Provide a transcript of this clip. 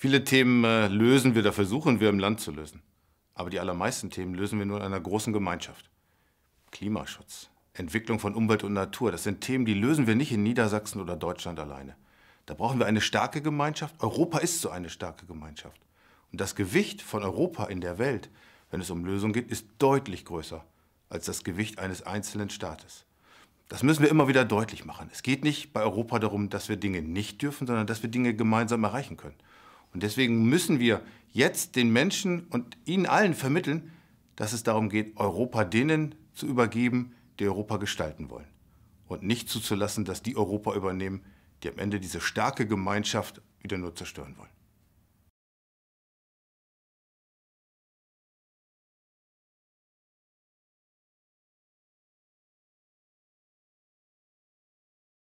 Viele Themen äh, lösen wir da versuchen wir im Land zu lösen. Aber die allermeisten Themen lösen wir nur in einer großen Gemeinschaft. Klimaschutz, Entwicklung von Umwelt und Natur, das sind Themen, die lösen wir nicht in Niedersachsen oder Deutschland alleine. Da brauchen wir eine starke Gemeinschaft. Europa ist so eine starke Gemeinschaft. Und das Gewicht von Europa in der Welt, wenn es um Lösungen geht, ist deutlich größer als das Gewicht eines einzelnen Staates. Das müssen wir immer wieder deutlich machen. Es geht nicht bei Europa darum, dass wir Dinge nicht dürfen, sondern dass wir Dinge gemeinsam erreichen können. Und deswegen müssen wir jetzt den Menschen und ihnen allen vermitteln, dass es darum geht, Europa denen zu übergeben, die Europa gestalten wollen. Und nicht zuzulassen, dass die Europa übernehmen, die am Ende diese starke Gemeinschaft wieder nur zerstören wollen.